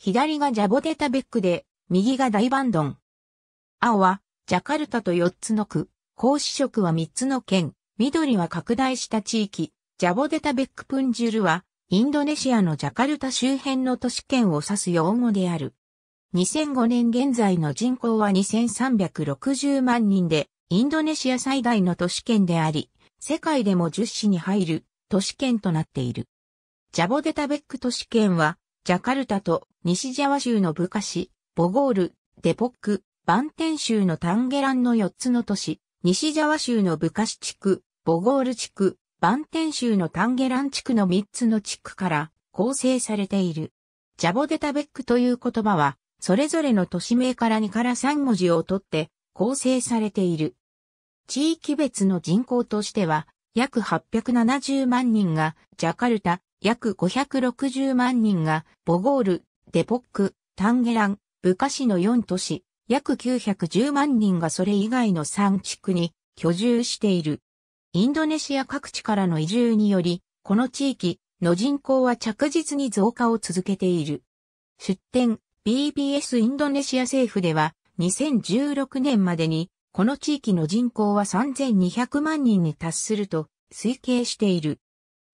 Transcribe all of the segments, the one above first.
左がジャボデタベックで、右が大バンドン。青は、ジャカルタと4つの区、格子色は3つの県、緑は拡大した地域、ジャボデタベックプンジュルは、インドネシアのジャカルタ周辺の都市圏を指す用語である。2005年現在の人口は2360万人で、インドネシア最大の都市圏であり、世界でも10市に入る都市圏となっている。ジャボデタベック都市圏は、ジャカルタと西ジャワ州のブカ市、ボゴール、デポック、バンテン州のタンゲランの4つの都市、西ジャワ州のブカ市地区、ボゴール地区、バンテン州のタンゲラン地区の3つの地区から構成されている。ジャボデタベックという言葉は、それぞれの都市名から2から3文字を取って構成されている。地域別の人口としては、約870万人がジャカルタ、約560万人が、ボゴール、デポック、タンゲラン、ブカ市の4都市、約910万人がそれ以外の3地区に居住している。インドネシア各地からの移住により、この地域の人口は着実に増加を続けている。出展 BBS インドネシア政府では2016年までにこの地域の人口は3200万人に達すると推計している。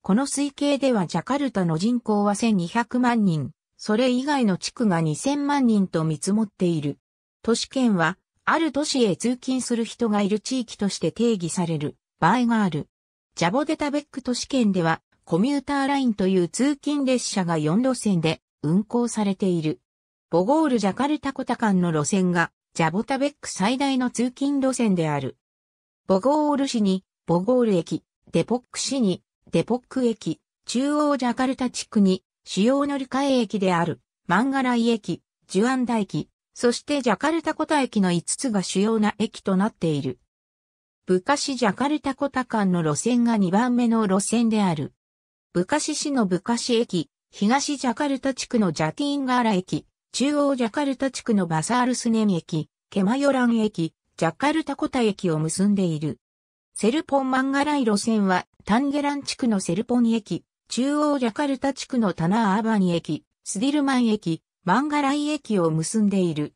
この推計ではジャカルタの人口は1200万人、それ以外の地区が2000万人と見積もっている。都市圏は、ある都市へ通勤する人がいる地域として定義される場合がある。ジャボデタベック都市圏では、コミューターラインという通勤列車が4路線で運行されている。ボゴール・ジャカルタ・コタ間の路線が、ジャボタベック最大の通勤路線である。ボゴール市に、ボゴール駅、デポック市に、デポック駅、中央ジャカルタ地区に主要乗り換え駅であるマンガライ駅、ジュアンダ駅、そしてジャカルタコタ駅の5つが主要な駅となっている。昔ジャカルタコタ間の路線が2番目の路線である。昔市の昔駅、東ジャカルタ地区のジャティンガーラ駅、中央ジャカルタ地区のバサールスネン駅、ケマヨラン駅、ジャカルタコタ駅を結んでいる。セルポンマンガライ路線は、タンゲラン地区のセルポン駅、中央ジャカルタ地区のタナーアーバニ駅、スディルマン駅、マンガライ駅を結んでいる。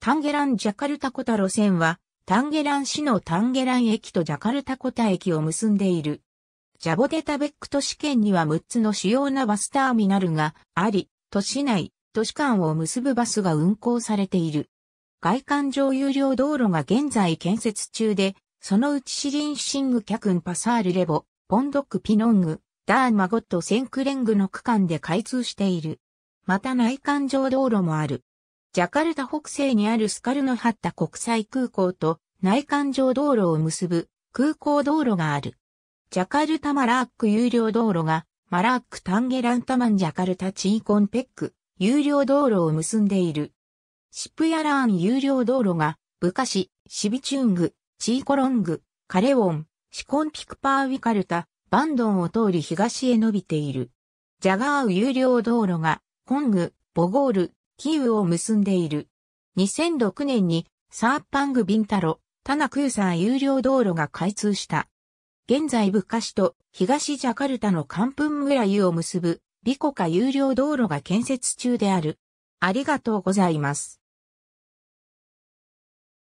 タンゲランジャカルタコタ路線は、タンゲラン市のタンゲラン駅とジャカルタコタ駅を結んでいる。ジャボデタベック都市圏には6つの主要なバスターミナルがあり、都市内、都市間を結ぶバスが運行されている。外環上有料道路が現在建設中で、そのうちシリンシングキャクンパサールレボ、ポンドックピノング、ダーンマゴットセンクレングの区間で開通している。また内環状道路もある。ジャカルタ北西にあるスカルノハッタ国際空港と内環状道路を結ぶ空港道路がある。ジャカルタマラーック有料道路がマラークタンゲランタマンジャカルタチーコンペック有料道路を結んでいる。シップヤラーン有料道路がブカシ、シビチュング、チーコロング、カレオン、シコンピクパーウィカルタ、バンドンを通り東へ伸びている。ジャガーウ有料道路が、コング、ボゴール、キーウを結んでいる。2006年に、サーパングビンタロ、タナクーサー有料道路が開通した。現在ブカ市と東ジャカルタのカンプン村湯を結ぶ、ビコカ有料道路が建設中である。ありがとうございます。